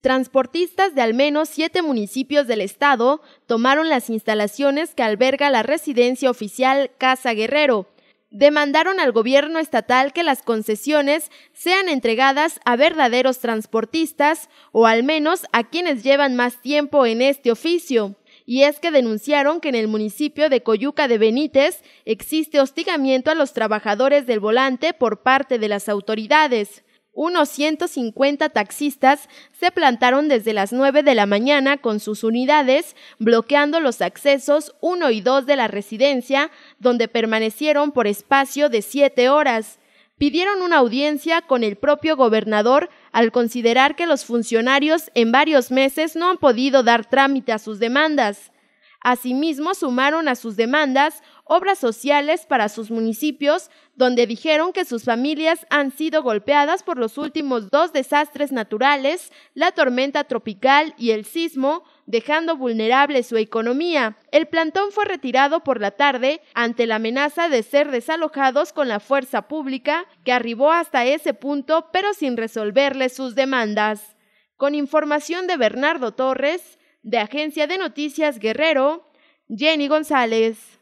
Transportistas de al menos siete municipios del estado tomaron las instalaciones que alberga la residencia oficial Casa Guerrero. Demandaron al gobierno estatal que las concesiones sean entregadas a verdaderos transportistas o al menos a quienes llevan más tiempo en este oficio. Y es que denunciaron que en el municipio de Coyuca de Benítez existe hostigamiento a los trabajadores del volante por parte de las autoridades unos 150 taxistas se plantaron desde las 9 de la mañana con sus unidades, bloqueando los accesos 1 y 2 de la residencia, donde permanecieron por espacio de 7 horas. Pidieron una audiencia con el propio gobernador al considerar que los funcionarios en varios meses no han podido dar trámite a sus demandas. Asimismo, sumaron a sus demandas obras sociales para sus municipios, donde dijeron que sus familias han sido golpeadas por los últimos dos desastres naturales, la tormenta tropical y el sismo, dejando vulnerable su economía. El plantón fue retirado por la tarde ante la amenaza de ser desalojados con la fuerza pública, que arribó hasta ese punto pero sin resolverle sus demandas. Con información de Bernardo Torres, de Agencia de Noticias Guerrero, Jenny González.